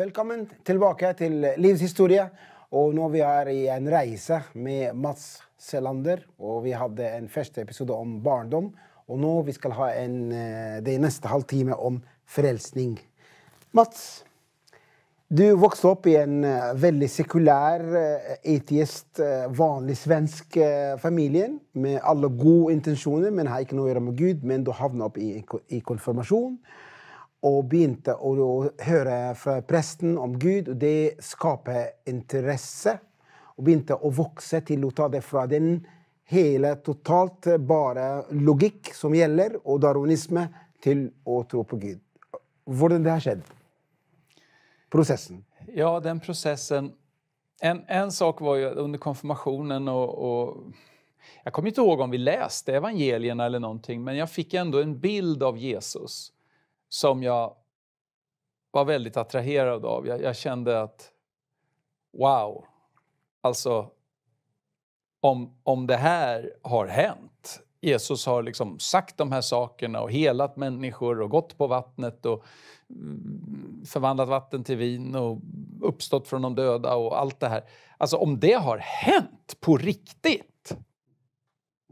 Välkommen tillbaka till Livs historia. Och nu vi är i en resa med Mats Selander. Och vi hade en första episod om barndom. Och nu vi ska ha en, eh, det nästa halvtimme om frälsning. Mats, du växte upp i en eh, väldigt sekulär, etisk, eh, vanlig svensk familj med alla goda intentioner, men har inte något att göra med Gud. Men du hamnade upp i konfirmation och binte och höra från prästen om Gud. Och det skapade intresse och binte att växa till att ta det från den hela totalt bara logik som gäller och darwinism till att tro på Gud. Hur det här skedde? Processen? Ja, den processen. En, en sak var ju under konfirmationen och, och jag kommer inte ihåg om vi läste evangelierna eller någonting, men jag fick ändå en bild av Jesus som jag var väldigt attraherad av. Jag, jag kände att wow, alltså om, om det här har hänt. Jesus har liksom sagt de här sakerna och helat människor och gått på vattnet och mm, förvandlat vatten till vin och uppstått från de döda och allt det här. Alltså om det har hänt på riktigt,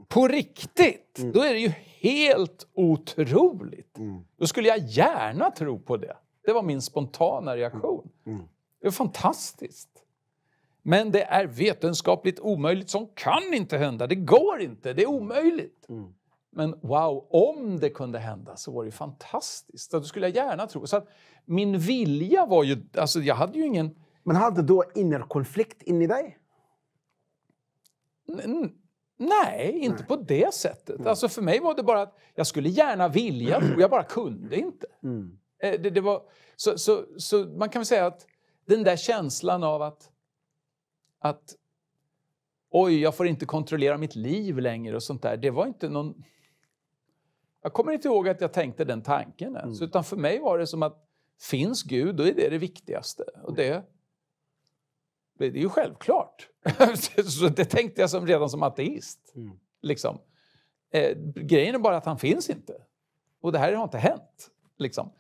på riktigt, mm. då är det ju helt otroligt. Mm. Då skulle jag gärna tro på det. Det var min spontana reaktion. Mm. mm. Det är fantastiskt. Men det är vetenskapligt omöjligt. som kan inte hända. Det går inte. Det är omöjligt. Mm. Men wow, om det kunde hända så var det fantastiskt. Det skulle jag gärna tro. Så min vilja var ju... Alltså jag hade ju ingen... Men hade du då konflikt in i dig? N Nej, inte Nej. på det sättet. Nej. Alltså för mig var det bara att jag skulle gärna vilja tro, jag bara kunde inte. Mm. Eh, det, det, var, så, så, så man kan väl säga att den där känslan av att, att oj, jag får inte kontrollera mitt liv längre och sånt där, det var inte någon... Jag kommer inte ihåg att jag tänkte den tanken ens, mm. utan för mig var det som att finns Gud, då är det det viktigaste. Och mm. det, det är ju självklart. så det tänkte jag som, redan som ateist. Mm. Liksom. Eh, grejen är bara att han finns inte. Och det här har inte hänt. Liksom.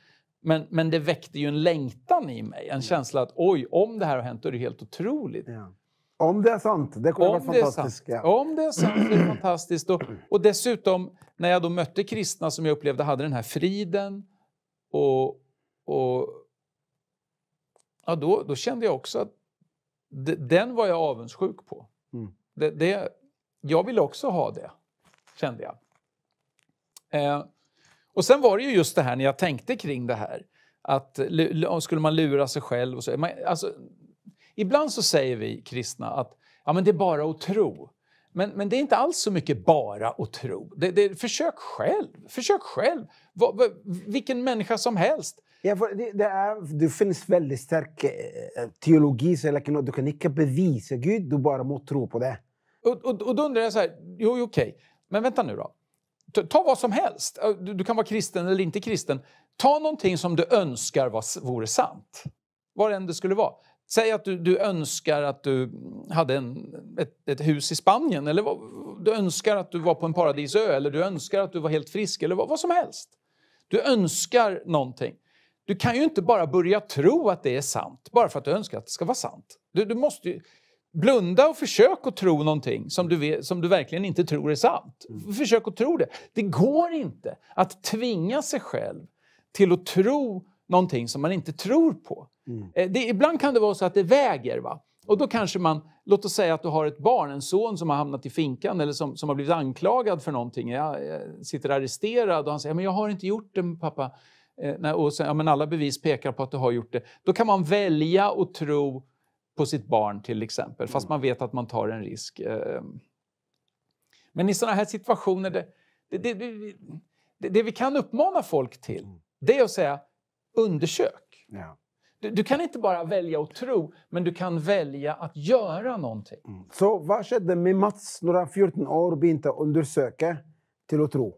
Men, men det väckte ju en längtan i mig. En mm. känsla att oj, om det här har hänt då är det helt otroligt. Ja. Om det är sant. Det kommer vara fantastiskt. Ja. Om det är sant det är fantastiskt. Och, och, dessutom, när jag då mötte kristna som jag upplevde hade den här friden och, och ja, då, då kände jag också att den var jag avundsjuk på. Mm. Det, det, jag ville också ha det, kände jag. Eh, och sen var det ju just det här när jag tänkte kring det här. Att skulle man lura sig själv och så. Man, alltså, ibland så säger vi kristna att ja, men det är bara att tro. Men, men det är inte alls så mycket bara att tro. Det, det, försök själv. Försök själv. Va, va, vilken människa som helst. Ja, för det, det, är, det finns väldigt stark eh, teologi, så liksom, du kan inte bevisa Gud, du bara måste tro på det. Och, och, och då undrar jag så här, jo, okej, okay. men vänta nu då. Ta, ta vad som helst, du, du, kan vara kristen eller inte kristen. Ta någonting som du önskar var, vore sant, vad än det skulle vara. Säg att du, du önskar att du hade en, ett, ett, hus i Spanien, eller vad, du önskar att du var på en paradisö, eller du önskar att du var helt frisk, eller vad, vad som helst. Du önskar någonting. Du kan ju inte bara börja tro att det är sant bara för att du önskar att det ska vara sant. Du, du måste ju blunda och försök att tro någonting som du, som du verkligen inte tror är sant. Mm. Försök att tro det. Det går inte att tvinga sig själv till att tro någonting som man inte tror på. Mm. Eh, det, ibland kan det vara så att det väger. Va? Och då kanske man, låt oss säga att du har ett barn, en son som har hamnat i finkan eller som, som har blivit anklagad för någonting. Jag, jag eh, sitter arresterad och han säger, men jag har inte gjort det pappa. Eh, och sen, ja, men alla bevis pekar på att du har gjort det. Då kan man välja att tro på sitt barn till exempel, fast mm. man vet att man tar en risk. Ehm, men i sådana här situationer, det, det, det, det vi kan uppmana folk till, mm. det är att säga undersök. Ja. Du, du, kan inte bara välja att tro, men du kan välja att göra någonting. Mm. Så vad skedde med Mats när han 14 år och började undersöka till att tro?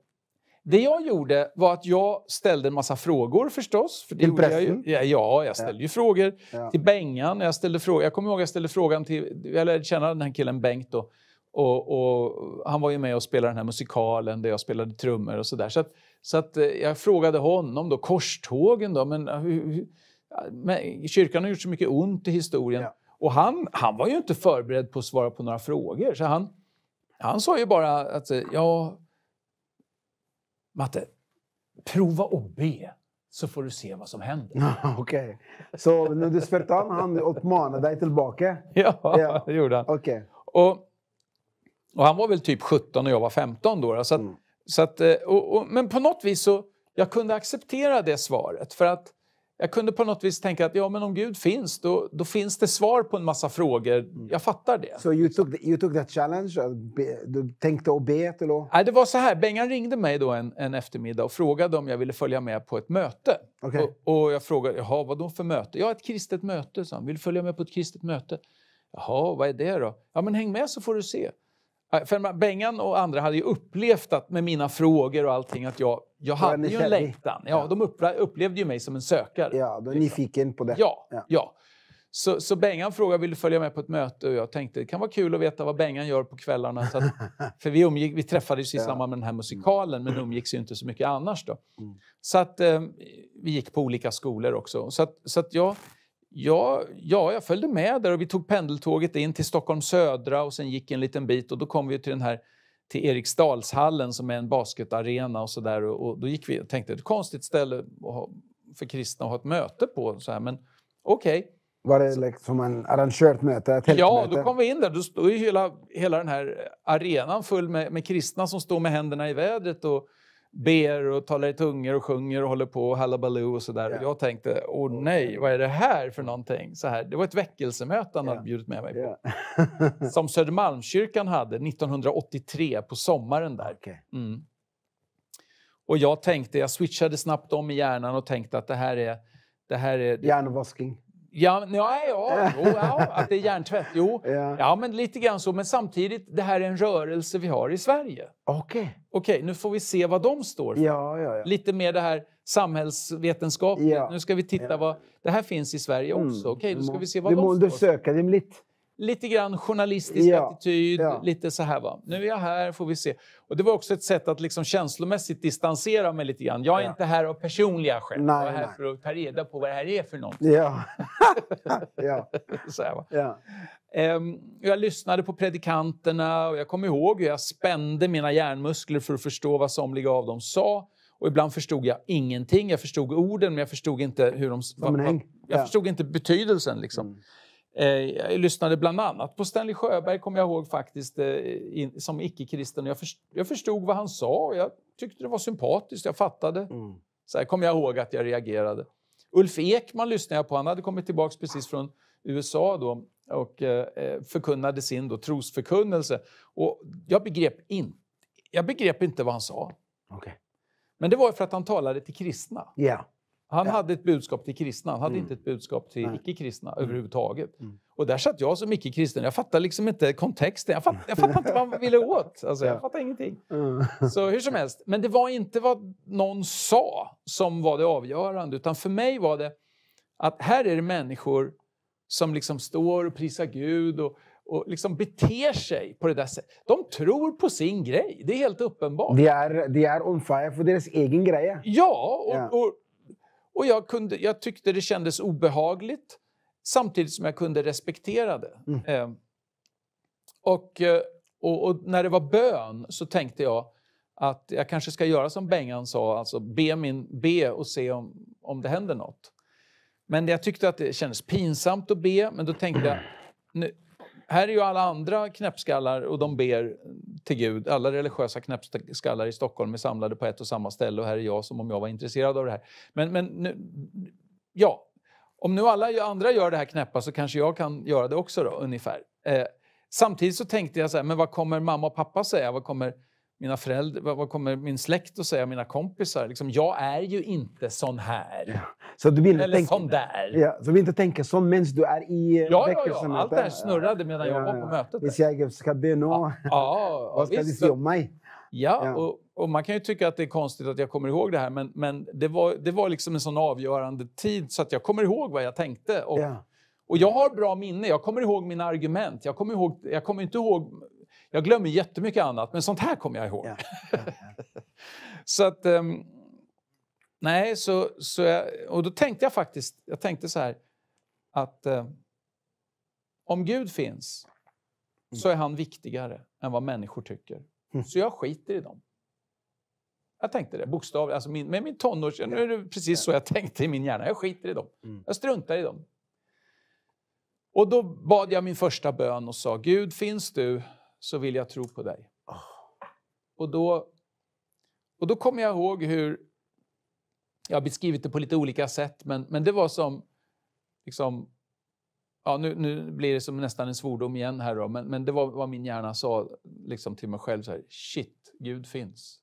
Det jag gjorde var att jag ställde en massa frågor förstås. För till pressen? Jag ju, ja, jag ställde ju frågor ja. till Bengan. Jag, ställde frågor, jag kommer ihåg jag ställde frågan till, jag lärde känna den här killen Bengt då. Och, och, han var ju med och spelade den här musikalen där jag spelade trummor och sådär. Så, att, så att eh, jag frågade honom då, korstågen då, men, eh, hur, men kyrkan har gjort så mycket ont i historien. Ja. Och han, han var ju inte förberedd på att svara på några frågor. Så han, han sa ju bara att eh, ja, Matte, prova att be så får du se vad som händer. Okej. Okay. Så nu Spartan, han uppmanade dig tillbaka? Ja, ja. det gjorde han. Okay. Och, och han var väl typ 17 och jag var 15 då. Så att, mm. så att, eh, och, och, men på något vis så jag kunde acceptera det svaret. För att jag kunde på något vis tänka att ja, men om Gud finns, då, då finns det svar på en massa frågor. Mm. Jag fattar det. Så du tog den utmaningen? Du tänkte och bet? Nej, det var så här. Bengan ringde mig då en, en eftermiddag och frågade om jag ville följa med på ett möte. Okay. Och, och, jag frågade, jaha, vad då för möte? Ja, ett kristet möte, sa han. Vill du följa med på ett kristet möte? Jaha, vad är det då? Ja, men häng med så får du se. För Bengan och andra hade ju upplevt att med mina frågor och allting att jag, jag hade ju en längtan. Ja, De upplevde ju mig som en sökare. Ja, de är liksom. nyfiken på det. Ja, ja. ja. Så, så Bengan frågade vill du följa med på ett möte och jag tänkte det kan vara kul att veta vad Bengan gör på kvällarna. Att, för vi, umgick, vi träffades i samband med den här musikalen men mm. umgicks ju inte så mycket annars. Då. Mm. Så att eh, vi gick på olika skolor också. Så att, så att jag... Ja, ja, jag följde med där och vi tog pendeltåget in till Stockholm södra och sen gick en liten bit och då kom vi till den här till Eriksdalshallen som är en basketarena och sådär och, och, då gick vi och tänkte ett konstigt ställe ha, för kristna att ha ett möte på så här, men okej. Okay. Var det liksom en arrangört möte? Ja, då kom vi in där. Då stod ju hela, hela den här arenan full med, med kristna som stod med händerna i vädret och, ber och talar i tungor och sjunger och håller på och hallabaloo och sådär. Yeah. Och jag tänkte, åh nej, vad är det här för någonting? Så här, det var ett väckelsemöte han yeah. hade bjudit med mig på. Yeah. som Södermalmskyrkan hade 1983 på sommaren där. Okay. Mm. Och jag tänkte, jag switchade snabbt om i hjärnan och tänkte att det här är... Det här är Hjärnvaskning. Ja, ja, ja, ja, att det är hjärntvätt. Jo. Ja. men lite grann så. Men samtidigt, det här är en rörelse vi har i Sverige. Okej. Okay. Okej, okay, nu får vi se vad de står för. Ja, ja, ja. Lite mer det här samhällsvetenskapligt. Ja. Nu ska vi titta vad... Det här finns i Sverige mm. också. Mm. Okej, okay, då ska vi se vad de står för. Vi måste söka rimligt lite grann journalistisk ja, attityd, ja. lite så här va. Nu är jag här, får vi se. Och det var också ett sätt att liksom känslomässigt distansera mig lite grann. Jag är ja. inte här av personliga skäl. Nej, jag är här nej. för att ta reda på vad det här är för någonting. Ja. ja. så här, va. Ja. Ehm, jag lyssnade på predikanterna och jag kommer ihåg hur jag spände mina hjärnmuskler för att förstå vad somliga av dem sa. Och ibland förstod jag ingenting. Jag förstod orden, men jag förstod inte hur de... Va, va, jag förstod inte betydelsen. Liksom. Mm. Eh, jag lyssnade bland annat på Stanley Sjöberg, kommer jag ihåg, faktiskt eh, som icke-kristen. Jag, förstod vad han sa och jag tyckte det var sympatiskt. Jag fattade. Mm. Så här kommer jag ihåg att jag reagerade. Ulf Ekman lyssnade jag på. Han hade kommit tillbaka precis från USA då och eh, förkunnade sin då, trosförkunnelse. Och jag, begrep in, jag begrep inte vad han sa. Okay. Men det var för att han talade till kristna. Yeah. Han ja. hade ett budskap till kristna, han hade mm. inte ett budskap till icke-kristna mm. överhuvudtaget. Mm. Och där satt jag som icke-kristen, jag fattade liksom inte kontexten, jag fattade, jag fattade inte vad han ville åt. Alltså, jag fattade ingenting. Mm. Så hur som helst, men det var inte vad någon sa som var det avgörande, utan för mig var det att här är det människor som liksom står och prisar Gud och, och liksom beter sig på det där sättet. De tror på sin grej, det är helt uppenbart. De är, de är on fire för deras egen grej. Ja, och, ja. och och jag, kunde, jag tyckte det kändes obehagligt samtidigt som jag kunde respektera det. Mm. Ehm, eh, och, och, och, när det var bön så tänkte jag att jag kanske ska göra som Bengan sa, alltså be, min, be och se om, om det händer något. Men jag tyckte att det kändes pinsamt att be, men då tänkte jag nu, här är ju alla andra knäppskallar och de ber till Gud. Alla religiösa knäppskallar i Stockholm är samlade på ett och samma ställe och här är jag som om jag var intresserad av det här. Men, men nu, ja, om nu alla andra gör det här knäppa så kanske jag kan göra det också då, ungefär. Eh, samtidigt så tänkte jag så här, men vad kommer mamma och pappa säga? Vad kommer mina föräldrar, vad, kommer min släkt att säga, mina kompisar? Liksom, jag är ju inte sån här. Ja. Så du vill Eller tänka, sån där. Ja, så du vill inte tänka som mens du är i ja, väckelsemötet? Ja, ja, allt det här snurrade medan ja, jag var på mötet. Visst, jag ska be nu. Ja, ja, vad ska visst, säga om mig? Ja, och, och, man kan ju tycka att det är konstigt att jag kommer ihåg det här, men, men det, var, det var liksom en sån avgörande tid så att jag kommer ihåg vad jag tänkte. Och, och jag har bra minne. Jag kommer ihåg mina argument. Jag kommer, ihåg, jag kommer inte ihåg jag glömmer jättemycket annat, men sånt här kommer jag ihåg. Ja. Ja, ja. så att... Um, nej, så, så jag, och då tänkte jag faktiskt, jag tänkte så här att um, om Gud finns så mm. är han viktigare än vad människor tycker. Mm. Så jag skiter i dem. Jag tänkte det bokstavligt, alltså min, med min tonårs... Nu är det precis så jag tänkte i min hjärna. Jag skiter i dem. Mm. Jag struntar i dem. Och då bad jag min första bön och sa Gud, finns du så vill jag tro på dig. Ah. Och då, och då kommer jag ihåg hur, jag har beskrivit det på lite olika sätt, men, men det var som, liksom, ja, nu, nu blir det som nästan en svordom igen här då, men, men det var vad min hjärna sa liksom till mig själv, så här, shit, Gud finns.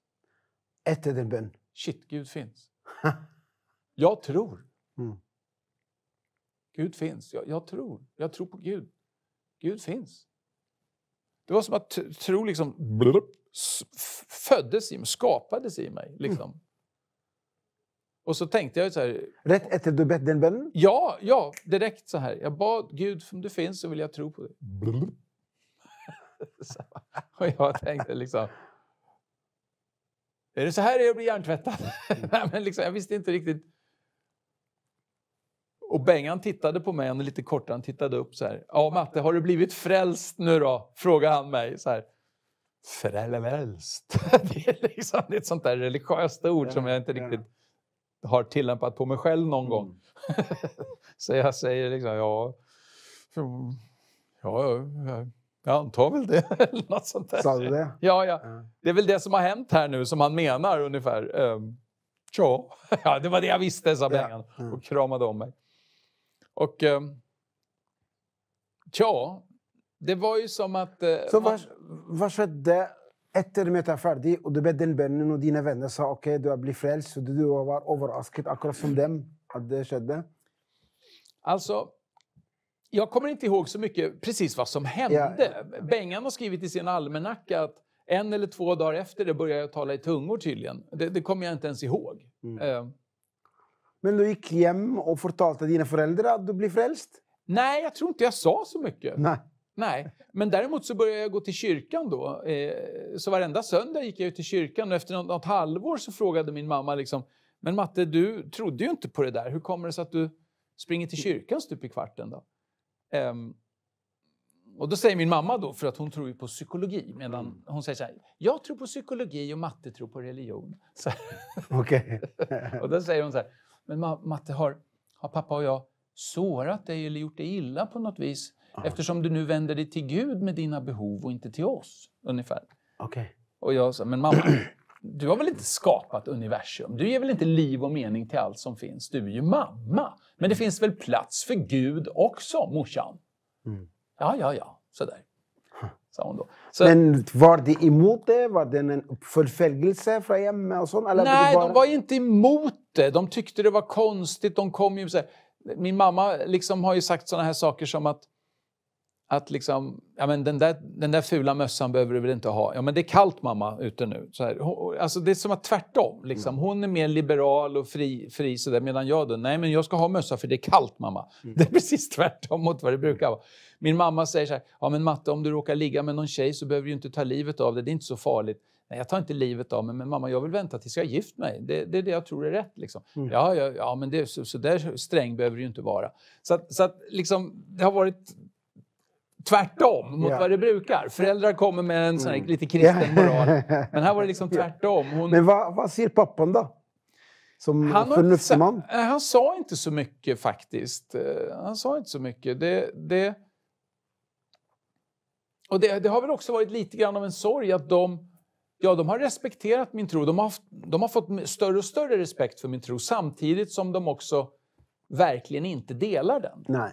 Efter den bön? Shit, Gud finns. jag tror. Mm. Gud finns. Jag, jag, tror. Jag tror på Gud. Gud finns. Det var som att tro liksom föddes i mig, skapades i mig. Mm. Liksom. Mm. Och så tänkte jag så här... Rätt efter du bett den bönen? Ja, ja, direkt så här. Jag bad Gud, om du finns så vill jag tro på dig. och jag tänkte liksom... Är det så här jag blir hjärntvättad? men liksom, jag visste inte riktigt och Bengan tittade på mig, han är lite kortare, han tittade upp så här. Ja Matte, har du blivit frälst nu då? Frågade han mig. Så här. Frälst. Det är liksom ett sånt där religiöst ord som jag inte riktigt har tillämpat på mig själv någon gång. Mm. så jag säger liksom, ja, ja, jag antar väl det. Eller något sånt där. Sa du det? Ja, ja. Det är väl det som har hänt här nu som han menar ungefär. Um, ja, det var det jag visste, sa Bengan och mm. kramade om mig. Och ehm, ja, det var ju som att... Eh, så vad, vad skedde efter mötet färdigt och du bad den bönen och dina vänner sa okej, okay, du har blivit frälst och du var överraskad akkurat som dem att det skedde? Alltså, jag kommer inte ihåg så mycket precis vad som hände. Ja. Bengan har skrivit i sin almanacka att en eller två dagar efter det började jag tala i tungor tydligen. Det, det kommer jag inte ens ihåg. Mm. Ehm, men du gick hem och fortalte dina föräldrar att du blev frälst? Nej, jag tror inte jag sa så mycket. Nej. Nej. Men däremot så började jag gå till kyrkan då. Eh, så varenda söndag gick jag ut till kyrkan och efter något, något halvår så frågade min mamma liksom, men Matte, du trodde ju inte på det där. Hur kommer det sig att du springer till kyrkan stup i kvarten då? Um, och då säger min mamma då, för att hon tror ju på psykologi, medan mm. hon säger så här, jag tror på psykologi och matte tror på religion. Okej. Okay. och då säger hon så här, men matte har, har pappa och jag sårat dig eller gjort dig illa på något vis eftersom du nu vänder dig till Gud med dina behov och inte till oss. Ungefär. Okay. Och jag sa, men mamma, du har väl inte skapat universum? Du ger väl inte liv och mening till allt som finns? Du är ju mamma. Men det finns väl plats för Gud också, morsan? Mm. Ja, ja, ja, sådär sa hon då. Så, men var de emot det? Var det en förföljelse från hemmet? Och sånt, eller nej, var... de var inte emot det. De tyckte det var konstigt. De kom ju så här. Min mamma liksom har ju sagt såna här saker som att att liksom, ja men den där, den där fula mössan behöver du väl inte ha? Ja men det är kallt mamma ute nu. Så här. Alltså det är som att tvärtom. Liksom. Mm. Hon är mer liberal och fri, fri så där, medan jag då, nej men jag ska ha mössa för det är kallt mamma. Mm. Det är precis tvärtom mot vad det brukar vara. Min mamma säger så här, ja men Matte om du råkar ligga med någon tjej så behöver du inte ta livet av det, det är inte så farligt. Nej, jag tar inte livet av mig, men mamma, jag vill vänta tills jag är gift mig. Det, det är det jag tror är rätt. Liksom. Mm. Ja, ja, ja, men det, så, så där sträng behöver du ju inte vara. Så, att, så att, liksom, det har varit tvärtom mot yeah. vad det brukar. Föräldrar kommer med en sån här mm. lite kristen moral. Men här var det liksom tvärtom. Hon... Men vad, vad säger pappan då? Som han, förnuftsman? Eh, han sa inte så mycket faktiskt. Eh, han sa inte så mycket. Det, det... Och det, det, har väl också varit lite grann av en sorg att de, ja, de har respekterat min tro. De har, de har fått större och större respekt för min tro samtidigt som de också verkligen inte delar den. Nej.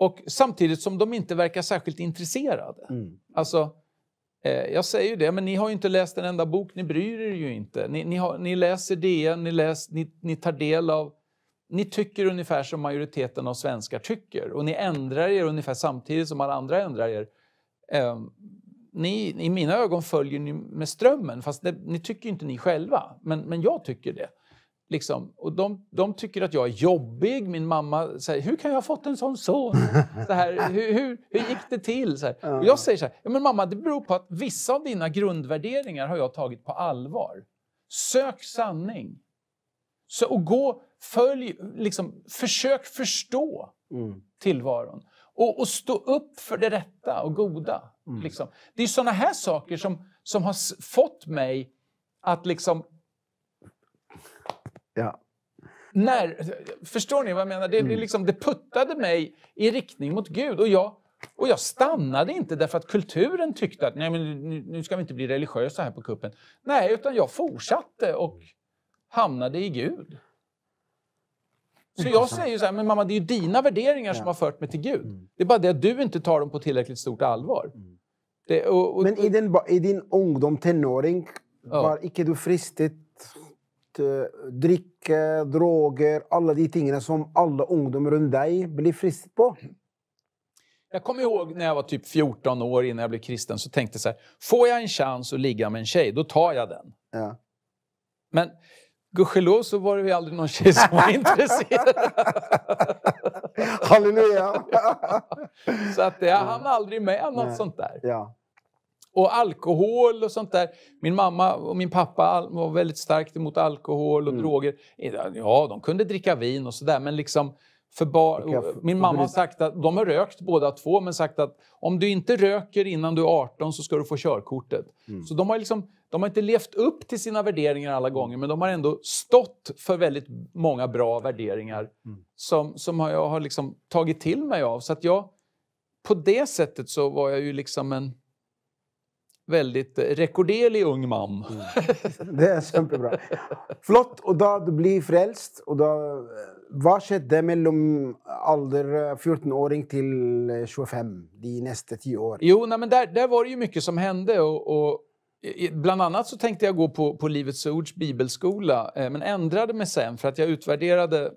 Och samtidigt som de inte verkar särskilt intresserade. Mm. Alltså, eh, jag säger ju det, men ni har ju inte läst en enda bok, ni bryr er ju inte. Ni, ni, har, ni läser DN, ni, läs, ni, ni tar del av... Ni tycker ungefär som majoriteten av svenskar tycker och ni ändrar er ungefär samtidigt som alla andra ändrar er. Eh, ni, I mina ögon följer ni med strömmen, fast det, ni tycker inte ni själva, men, men jag tycker det. Liksom, och de, de tycker att jag är jobbig. Min mamma säger, hur kan jag ha fått en sån son? Så här, hur, hur, hur gick det till? Så här. Och jag säger så här, ja, men mamma, det beror på att vissa av dina grundvärderingar har jag tagit på allvar. Sök sanning. Så, och gå, följ, liksom, försök förstå mm. tillvaron. Och, och, stå upp för det rätta och goda. Mm. Liksom. Det är sådana här saker som, som har fått mig att liksom Ja. När, förstår ni vad jag menar? Det, mm. liksom, det puttade mig i riktning mot Gud. Och jag, och jag stannade inte därför att kulturen tyckte att nej, men nu, nu ska vi inte bli religiösa här på kuppen. Nej, utan jag fortsatte och hamnade i Gud. Så jag säger så här, men mamma det är ju dina värderingar ja. som har fört mig till Gud. Mm. Det är bara det att du inte tar dem på tillräckligt stort allvar. Mm. Det, och, och, men i din, i din ungdom, tonåring, ja. var icke du fristet Eh, drikke, droger Alla de tingene som alla ungdomar runt dig blir fristet på. Jag kommer ihåg när jag var typ 14 år innan jag blev kristen så tänkte jag så här, får jag en chans att ligga med en tjej, då tar jag den. Ja. Men gudskelov så var det ju aldrig någon tjej som var intresserad. Halleluja! så att jag hann aldrig med något Nej. sånt där. Ja och alkohol och sånt där. Min mamma och min pappa var väldigt starkt emot alkohol och mm. droger. Ja, de kunde dricka vin och sådär, men liksom för bar... Min mamma har sagt att de har rökt båda två, men sagt att om du inte röker innan du är 18 så ska du få körkortet. Mm. Så de har, liksom, de har inte levt upp till sina värderingar alla gånger, men de har ändå stått för väldigt många bra värderingar mm. som, som jag har liksom tagit till mig av. Så att jag, på det sättet så var jag ju liksom en väldigt eh, rekorderlig ung man. Mm. Det är superbra. Flott. Og da du blir frälst, og da Hva eh, skjedde mellom alder 14-åring eh, til 25 de nästa tio åren? Jo, nej, men där, där var det ju mycket som hände. Och, och, bland annat så tänkte jag gå på, på Livets Ords bibelskola, men ändrade mig sen för att jag utvärderade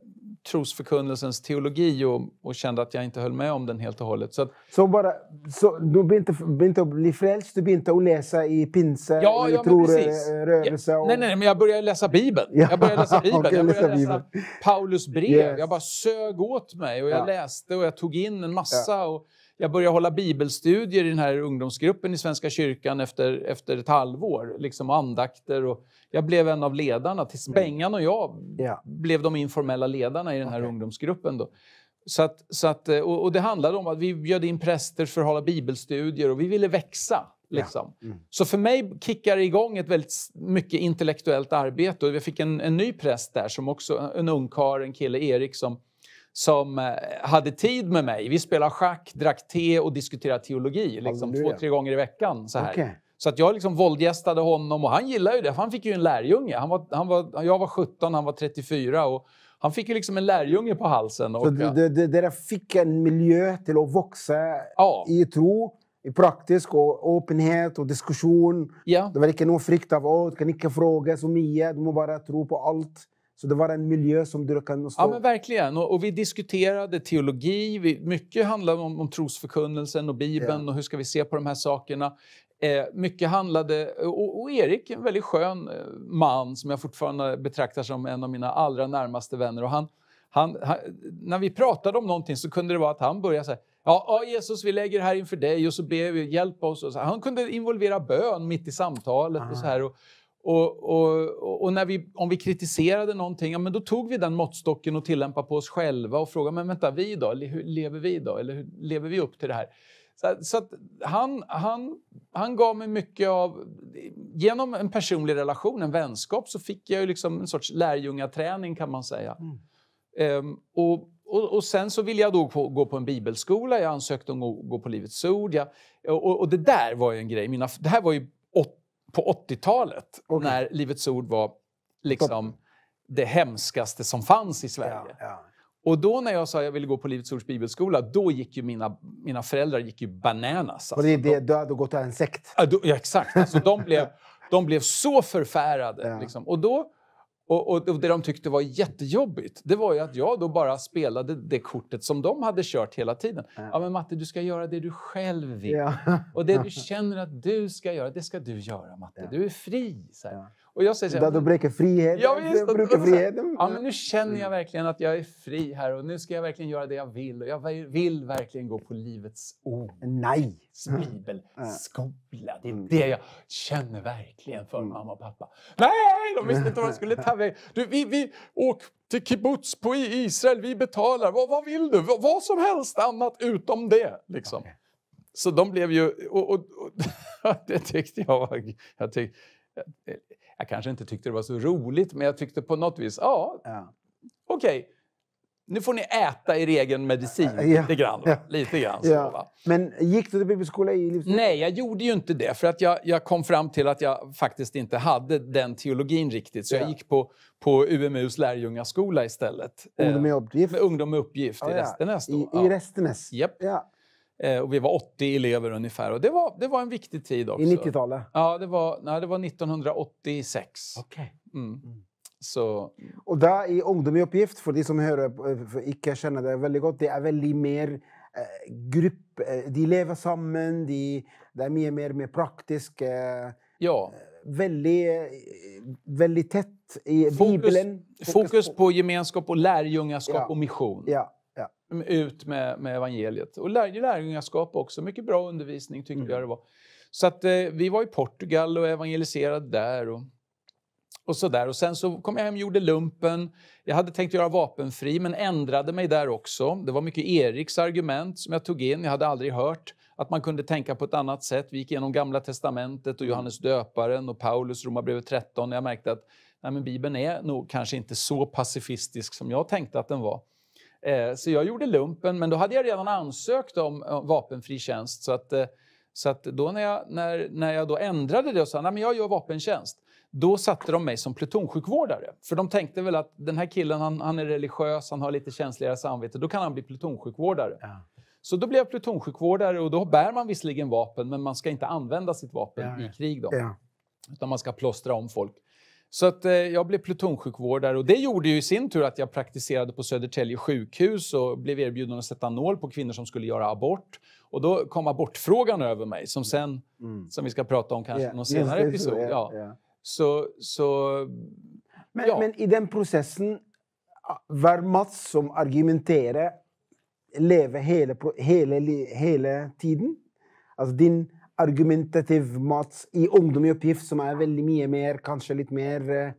trosförkunnelsens teologi och, och, kände att jag inte höll med om den helt och hållet. Så, att, så, bara, så du blir inte, blir inte att bli frälst, du blir inte att läsa i pinsar ja, eller ja, trorörelse? Ja, och... nej, nej, men jag började läsa Bibeln. Ja. Jag började läsa Bibeln. okay, jag började läsa, Bibeln. Paulus brev. Yes. Jag bara sög åt mig och jag läste och jag tog in en massa. Och, jag började hålla bibelstudier i den här ungdomsgruppen i Svenska kyrkan efter, efter ett halvår. Liksom andakter och jag blev en av ledarna. Tills mm. Bengan och jag yeah. blev de informella ledarna i den här okay. ungdomsgruppen. Då. Så att, så att, eh, och, och, det handlade om att vi bjöd in präster för att hålla bibelstudier och vi ville växa. Liksom. Ja. Mm. Så för mig kickar det igång ett väldigt mycket intellektuellt arbete. Och jag fick en, en ny präst där, som också en ungkar, en kille, Erik, som som eh, hade tid med mig. Vi spelade schack, drack te och diskuterade teologi liksom, två, tre gånger i veckan. Så, här. Okay. så att jag liksom våldgästade honom och han gillade ju det, för han fick ju en lärjunge. Han var, han var, jag var 17, han var 34. Och, han fick ju liksom en lärjunge på halsen. Och, så det, det, det fick en miljö till att växa ja. i tro, i praktisk och öppenhet och diskussion. Ja. Det var inte någon frukt av att du kan inte fråga så mycket, du måste bara tro på allt. Så det var en miljö som du kan stå... Ja, men verkligen. Och, och vi diskuterade teologi. Vi, mycket handlade om, om trosförkunnelsen och Bibeln ja. och hur ska vi se på de här sakerna. Eh, mycket handlade... Och, och, Erik, en väldigt skön eh, man som jag fortfarande betraktar som en av mina allra närmaste vänner. Och han, han, han när vi pratade om någonting så kunde det vara att han började säga Ja, Jesus, vi lägger det här inför dig och så ber vi, hjälp oss. han kunde involvera bön mitt i samtalet. Och ah. så här. Och, och, och, och, när vi, om vi kritiserade någonting, ja, men då tog vi den måttstocken och tillämpade på oss själva och frågade, men vänta, vi då? Hur lever vi då? Eller hur lever vi upp till det här? Så, så han, han, han gav mig mycket av... Genom en personlig relation, en vänskap, så fick jag ju liksom en sorts lärjungaträning kan man säga. Mm. Ehm, och, och, och, sen så ville jag då gå, gå på en bibelskola, jag ansökte om att gå, på Livets Ord. Jag, och, och, det där var ju en grej, mina, det här var ju åt, på 80-talet okay. när Livets Ord var liksom det hemskaste som fanns i Sverige. Ja, ja. Och då när jag sa att jag ville gå på Livets Ords bibelskola, då gick ju mina, mina föräldrar gick ju bananas. Alltså. det, det, då hade gått till en sekt? Ja, då, ja exakt. Alltså, de, blev, de blev så förfärade. Liksom. Och då och, och, och, det de tyckte var jättejobbigt, det var ju att jag då bara spelade det kortet som de hade kört hela tiden. Ja, men Matte, du ska göra det du själv vill. Ja. Och det du känner att du ska göra, det ska du göra, Matte. Ja. Du är fri. Så och jag säger så här, då bräcker friheten. Ja, visst, jag brukar friheten. Ja, men nu känner jag verkligen att jag är fri här och nu ska jag verkligen göra det jag vill. Och jag vill verkligen gå på Livets ord. Nej! Bibelskola, mm. mm. Det är mm. det jag känner verkligen för mamma och pappa. Nej, de visste inte vad de skulle ta vägen. Du, vi, vi åk till kibbutz på Israel. Vi betalar. Vad, vad vill du? Vad, vad, som helst annat utom det. Liksom. Så de blev ju... Och, och, och det tyckte jag var... Jag tyckte, jag kanske inte tyckte det var så roligt, men jag tyckte på något vis, ja, ja. okej. Okay. Nu får ni äta er egen medicin ja. lite grann. Ja. Lite grann så, Men gick du till bibelskola i livsstilen? Nej, jag gjorde ju inte det. För att jag, jag kom fram till att jag faktiskt inte hade den teologin riktigt. Så jag gick på, på UMUs lärjungaskola istället. Ungdom med eh, uppgift? Med ungdom med uppgift i Restenäs. Då. I, i Restenäs? Yep. Ja. Eh, och vi var 80 elever ungefär. Och det, var, det var en viktig tid också. I 90-talet? Ja, det var, nej, det var 1986. Okay. Mm. Mm. Så... Och där i Ungdom i uppgift, för de som hör, eh, för icke känner det väldigt gott, det är väldigt mer eh, grupp. Eh, de lever samman, de, det är mycket mer, mer praktiskt. Eh, ja. Väldigt, väldigt tätt i fokus, Bibeln. Fokus, fokus på, på gemenskap och lärjungaskap ja. och mission. Ja ut med, med evangeliet. Och lär, lärjungaskap också. Mycket bra undervisning tyckte mm. jag det var. Så att, eh, vi var i Portugal och evangeliserade där. Och, och sådär. Och sen så kom jag hem och gjorde lumpen. Jag hade tänkt göra vapenfri men ändrade mig där också. Det var mycket Eriks argument som jag tog in. Jag hade aldrig hört att man kunde tänka på ett annat sätt. Vi gick igenom Gamla Testamentet och mm. Johannes döparen och Paulus, Romarbrevet 13. Jag märkte att nej, Bibeln är nog kanske inte så pacifistisk som jag tänkte att den var. Eh, så jag gjorde lumpen, men då hade jag redan ansökt om eh, vapenfri tjänst. Så att, eh, så att då när jag, när, när jag då ändrade det och sa att jag gör vapentjänst, då satte de mig som plutonsjukvårdare. För de tänkte väl att den här killen han, han är religiös, han har lite känsligare samvete, då kan han bli plutonsjukvårdare. Ja. Så då blev jag plutonsjukvårdare och då bär man visserligen vapen, men man ska inte använda sitt vapen ja, ja. i krig. Då, Utan man ska plåstra om folk. Så att, eh, jag blev plutonsjukvårdare och det gjorde ju i sin tur att jag praktiserade på Södertälje sjukhus och blev erbjuden att sätta nål på kvinnor som skulle göra abort. Och då kom abortfrågan över mig, som sen, mm. som vi ska prata om kanske yeah. någon senare yes, episod. Yeah, ja. yeah. Så, så, men, ja. men i den processen, var Mats som argumenterar leva hela, hela, hela tiden? Alltså din argumentativ mat i ungdom i uppgift som är väldigt mycket mer, kanske lite mer eh,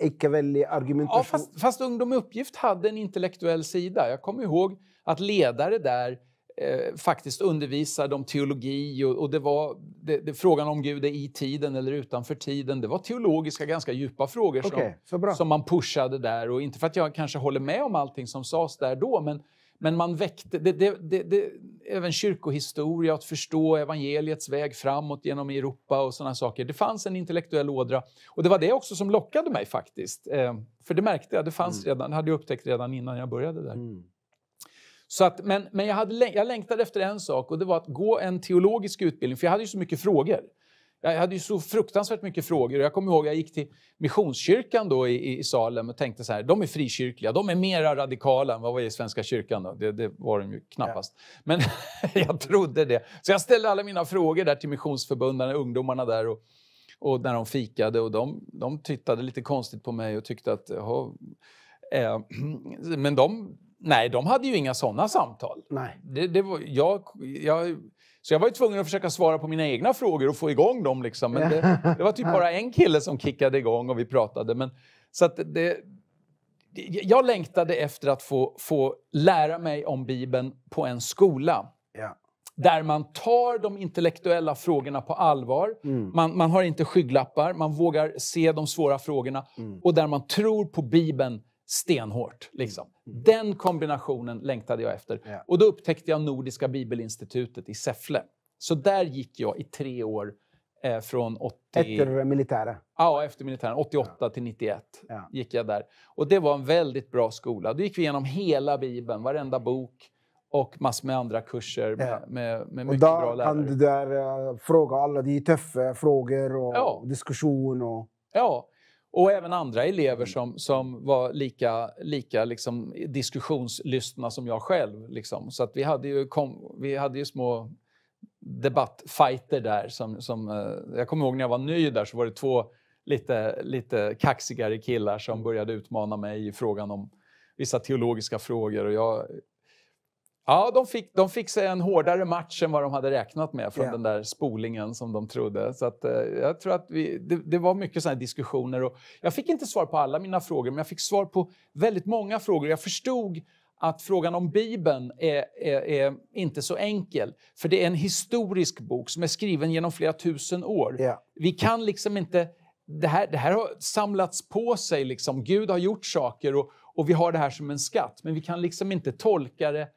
Ikke veldig argumentation. Ja, fast, fast Ungdom i uppgift hade en intellektuell sida. Jag kommer ihåg att ledare där eh, faktiskt undervisade om teologi och, och det var det, det, frågan om Gud är i tiden eller utanför tiden. Det var teologiska, ganska djupa frågor okay, som, man pushade där. Och inte för att jag kanske håller med om allting som sades där då, men, men man väckte... Det, det, det, även kyrkohistoria, att förstå evangeliets väg framåt genom Europa och sådana saker. Det fanns en intellektuell ådra och det var det också som lockade mig faktiskt. Eh, för det märkte jag, det fanns mm. redan, hade jag upptäckt redan innan jag började där. Mm. Så att, men men jag, hade, jag längtade efter en sak och det var att gå en teologisk utbildning, för jag hade ju så mycket frågor. Jag hade ju så fruktansvärt mycket frågor. Jag kommer ihåg jag gick till Missionskyrkan då i, i Salem och tänkte så här, de är frikyrkliga, de är mera radikala än vad var i Svenska kyrkan. Då. Det, det var de ju knappast. Ja. Men jag trodde det. Så jag ställde alla mina frågor där till missionsförbundarna, ungdomarna där. Och, och när de fikade och de, de tittade lite konstigt på mig och tyckte att... Oh, eh, men de, nej, de hade ju inga sådana samtal. Nej. Det, det var, jag, jag så jag var ju tvungen att försöka svara på mina egna frågor och få igång dem. Liksom. Men det, det var typ bara en kille som kickade igång och vi pratade. Men, så att det, jag längtade efter att få, få lära mig om Bibeln på en skola. Ja. Där man tar de intellektuella frågorna på allvar. Mm. Man, man har inte skygglappar, man vågar se de svåra frågorna. Mm. Och där man tror på Bibeln stenhårt. Liksom. Den kombinationen längtade jag efter. Ja. Och då upptäckte jag Nordiska Bibelinstitutet i Säffle. Så där gick jag i tre år eh, från 80... Efter militären? Ja, efter militären. 88 ja. till 91 ja. gick jag där. Och det var en väldigt bra skola. Då gick vi igenom hela Bibeln, varenda bok och massor med andra kurser med, med, med mycket bra lärare. Då Kan du där, uh, fråga alla de tuffa frågor och diskussion. Och... Ja, och även andra elever som, som var lika, lika liksom diskussionslyssna som jag själv. Liksom. Så att vi hade ju, kom, vi hade ju små debattfighter där. Som, som, eh, jag kommer ihåg när jag var ny där så var det två lite, lite kaxigare killar som började utmana mig i frågan om vissa teologiska frågor. Och jag Ja, de fick, de fick sig en hårdare match än vad de hade räknat med från yeah. den där spolingen som de trodde. Så att, eh, jag tror att vi, det, det var mycket sådana diskussioner. Och jag fick inte svar på alla mina frågor, men jag fick svar på väldigt många frågor. Jag förstod att frågan om Bibeln är, är, är, inte så enkel. För det är en historisk bok som är skriven genom flera tusen år. Yeah. Vi kan liksom inte... Det här, det här har samlats på sig. Liksom. Gud har gjort saker och, och vi har det här som en skatt. Men vi kan liksom inte tolka det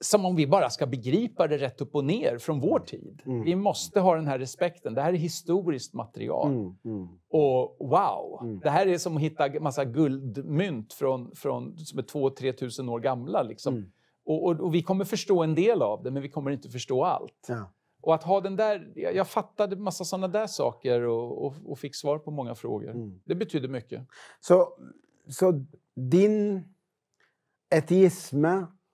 som om vi bara ska begripa det rätt upp och ner från vår mm. tid. Mm. Vi måste ha den här respekten. Det här är historiskt material. Mm. Mm. Och wow! Mm. Det här är som att hitta massa guldmynt från, från, som är 2-3 000 år gamla. Liksom. Mm. Och, och, och, vi kommer förstå en del av det, men vi kommer inte förstå allt. Ja. Och att ha den där, jag, jag fattade massa sådana där saker och, och, och, fick svar på många frågor. Det betyder mycket. Så, så din ateism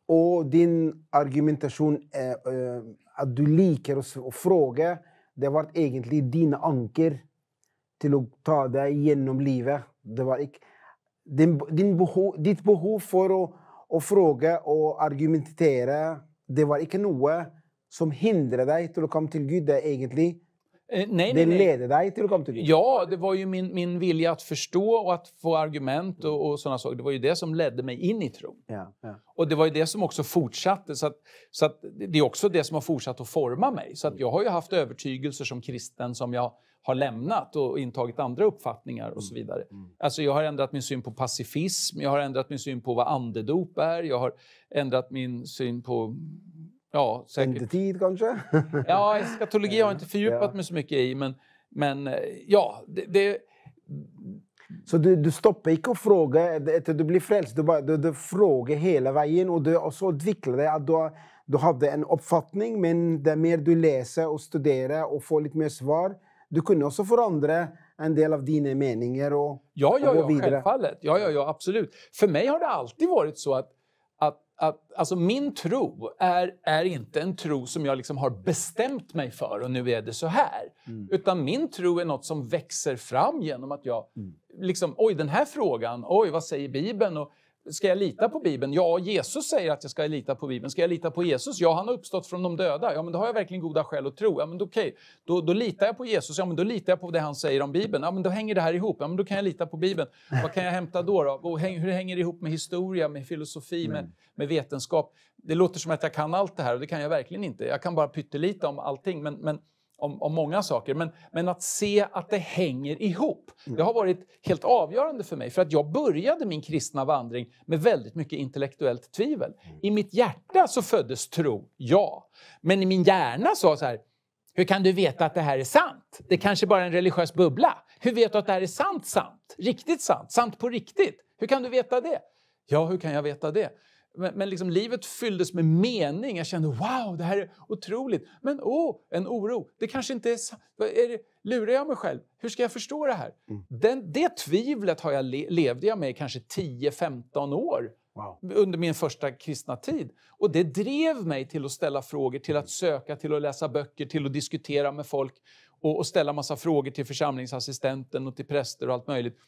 och din argumentation, eh, att du liker att fråga, det var egentligen dina anker till att ta dig genom livet. Det var inte, din, din behov, ditt behov för att, att fråga och argumentera, det var inte något som hindrade dig till att komma till Gud. egentligen Eh, nej, det nej, ledde nej. dig till att komma till Gud? Ja, det var ju min, min vilja att förstå och att få argument och, och sådana saker. Det var ju det som ledde mig in i tron. Ja, ja. Och det var ju det som också fortsatte. Så, att, så att det är också det som har fortsatt att forma mig. Så att jag har ju haft övertygelser som kristen som jag har lämnat och intagit andra uppfattningar och så mm, vidare. Mm. Alltså jag har ändrat min syn på pacifism, jag har ändrat min syn på vad andedop är, jag har ändrat min syn på Ja, säkert. Under tid kanske? ja, eskatologi har jag inte fördjupat ja. mig så mycket i, men, men eh, ja, det, det så du, du stoppar inte och frågar du blir frälst. Du, bara, du, du frågar hela vägen och, du, och så utvecklar det att du, du hade en uppfattning men det mer du läser och studerar och får lite mer svar. Du kunde också förändra en del av dina meningar och, ja, ja, och gå ja, vidare. Självfallet. Ja, ja, ja, absolut. För mig har det alltid varit så att alltså min tro är, är inte en tro som jag liksom har bestämt mig för och nu är det så här. Mm. Utan min tro är något som växer fram genom att jag mm. liksom, oj den här frågan, oj vad säger Bibeln? Och Ska jag lita på Bibeln? Ja, Jesus säger att jag ska lita på Bibeln. Ska jag lita på Jesus? Ja, han har uppstått från de döda. Ja, men då har jag verkligen goda skäl att tro. Ja, men okej, okay. då, då litar jag på Jesus. Ja, men då litar jag på det han säger om Bibeln. Ja, men då hänger det här ihop. Ja, men då kan jag lita på Bibeln. Vad kan jag hämta då? då? Och hur hänger det ihop med historia, med filosofi, med, mm. med vetenskap? Det låter som att jag kan allt det här och det kan jag verkligen inte. Jag kan bara pyttelita om allting. Men, men om, om många saker. Men, men att se att det hänger ihop. Det mm. har varit helt avgörande för mig. För att jag började min kristna vandring med väldigt mycket intellektuellt tvivel. Mm. I mitt hjärta så föddes tro, ja. Men i min hjärna sa så här, hur kan du veta att det här är sant? Det kanske bara är en religiös bubbla. Hur vet du att det här är sant sant? Riktigt sant? Sant på riktigt? Hur kan du veta det? Ja, hur kan jag veta det? Men, men liksom, livet fylldes med mening. Jag kände wow, det här är otroligt. Men åh, oh, en oro. Det kanske inte är, är det, Lurar jag mig själv? Hur ska jag förstå det här? Mm. Den, det tvivlet har jag le, levde jag med i kanske 10-15 år wow. under min första kristna tid. Och det drev mig till att ställa frågor, till att söka, till att läsa böcker, till att diskutera med folk och, och ställa massa frågor till församlingsassistenten och till präster och allt möjligt.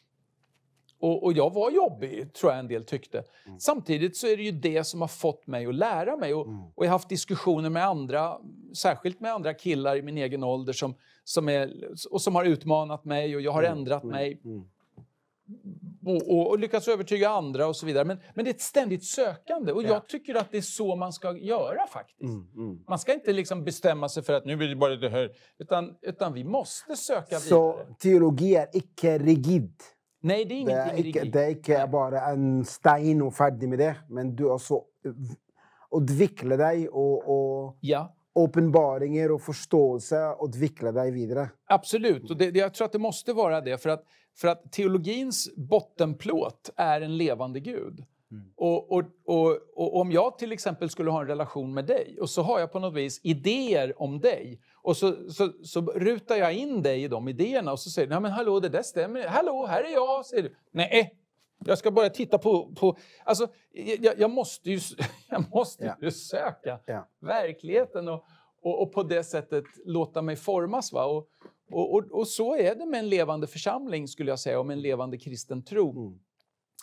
Och, och, jag var jobbig, mm. tror jag en del tyckte. Mm. Samtidigt så är det ju det som har fått mig att lära mig. Och, mm. och, jag har haft diskussioner med andra, särskilt med andra killar i min egen ålder som, som, är, och som har utmanat mig och jag har mm. ändrat mm. mig. Mm. Och, och, lyckats övertyga andra och så vidare. Men, men det är ett ständigt sökande och ja. jag tycker att det är så man ska göra faktiskt. Man ska inte liksom bestämma sig för att nu blir det bara det här. Utan, utan vi måste söka så vidare. Så teologi är icke rigid? Nej, det är ingenting det är, ikke, det är inte bara en sten och färdig med det, men du alltså utvecklar dig och, och ja. uppenbarelser och förståelse och utvecklar dig vidare. Absolut, och det, jag tror att det måste vara det för att, för att teologins bottenplåt är en levande gud. Mm. Och, och, och, och, om jag till exempel skulle ha en relation med dig och så har jag på något vis idéer om dig och så, så, så rutar jag in dig i de idéerna och så säger du, nej men hallå det där stämmer Hallå, här är jag, säger du. Nej, jag ska bara titta på... på alltså, jag, jag måste ju, jag måste ju yeah. söka yeah. verkligheten och, och, och, på det sättet låta mig formas. Va? Och, och, och, så är det med en levande församling, skulle jag säga, och med en levande kristen tro. Mm.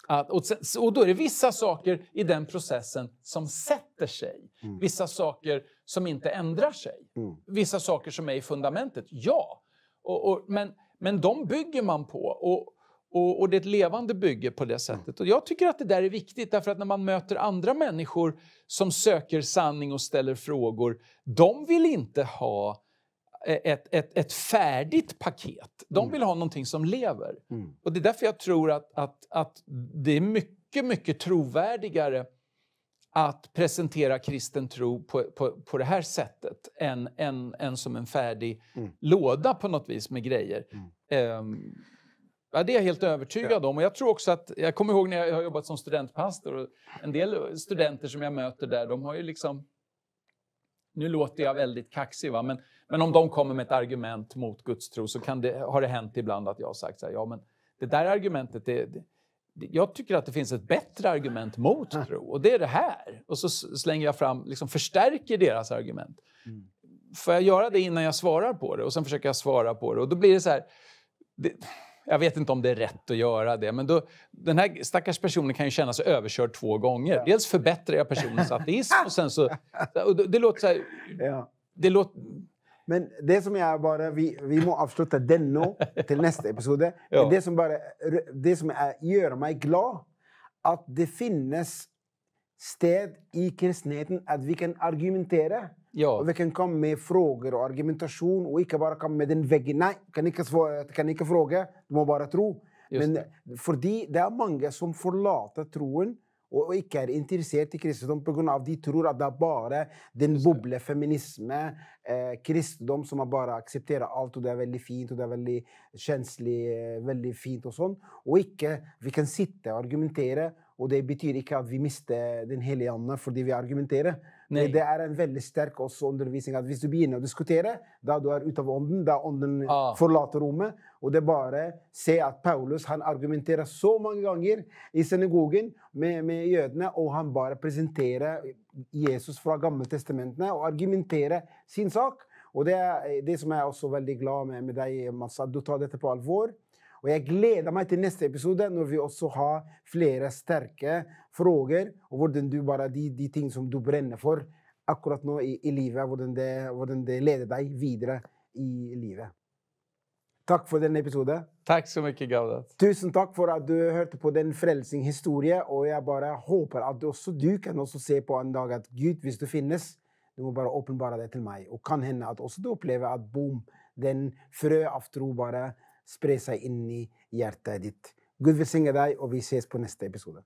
Att, och, och då är det vissa saker i den processen som sätter sätter sig. Mm. Vissa saker som inte ändrar sig. Mm. Vissa saker som är i fundamentet, ja. Och, och, men, men de bygger man på. Och, och, och, det är ett levande bygge på det sättet. Mm. Och jag tycker att det där är viktigt, därför att när man möter andra människor som söker sanning och ställer frågor, de vill inte ha ett, ett, ett färdigt paket. De mm. vill ha någonting som lever. Mm. Och det är därför jag tror att, att, att det är mycket, mycket trovärdigare att presentera kristen tro på, på, på det här sättet än, än, än som en färdig mm. låda på något vis med grejer. Mm. Um, ja, det är jag helt övertygad ja. om. Och jag, tror också att, jag kommer ihåg när jag har jobbat som studentpastor. Och en del studenter som jag möter där, de har ju liksom... Nu låter jag väldigt kaxig, va? Men, men om de kommer med ett argument mot gudstro så kan det, har det hänt ibland att jag har sagt så här, ja men det där argumentet, det, jag tycker att det finns ett bättre argument mot tro och det är det här. Och så slänger jag fram, liksom förstärker deras argument. Mm. Får jag göra det innan jag svarar på det? Och sen försöker jag svara på det och då blir det så här. Det, jag vet inte om det är rätt att göra det, men då, den här stackars personen kan ju känna sig överkörd två gånger. Ja. Dels förbättrar jag personens ateism och sen så... Och det, det låter så här... Ja. Det låter, men det som jag bara... Vi, vi må avsluta den nu, till nästa episode. ja. Det som, bara, det som gör mig glad, att det finns sted i kristenheten att vi kan argumentera. Ja. Och vi kan komma med frågor och argumentation och inte bara komma med den väggen. Nej, kan inte, kan inte fråga, du må bara tro. Just Men det. Fordi det är många som forlater troen og, og ikke er interessert i kristendom pga. de tror at det er bare den boblefeminisme, eh, kristendom, som man bare aksepterer alt, og det er veldig fint, og det er veldig kjenslig, eh, veldig fint og sånn. Og ikke Vi kan sitte og argumentere, og det betyr ikke at vi mister Den hellige ande fordi vi argumenterer. Nej. Det är en väldigt stark också undervisning. Att om du börjar diskutera, då du är utav ånden, då ånden ah. förlater rummet. Och det är bara att se att Paulus han argumenterar så många gånger i synagogen med, med judarna och han bara presenterar Jesus från Gamla testamentet och argumenterar sin sak. Och det är det som jag också är väldigt glad med, med dig, Mats, att du tar detta på allvar. Og jeg gleder meg til neste episode, når vi också har flera starka frågor. och hvordan du bare de, de ting som du brenner för, akkurat nå i, i livet, hvordan det, hvordan det leder deg videre i livet. Takk for denne episode. Takk så mycket, Gaudat. Tusen tack för att du hørte på den frelsinghistorie, og Jag bare håper at också du kan også se på en dag att Gud, om du finnes, du må bare åpenbare det til meg. Og kan hända att også du opplever at boom, den frö av tro bare spred sig in i hjärtat ditt. Gud välsigne dig och vi ses på nästa episode.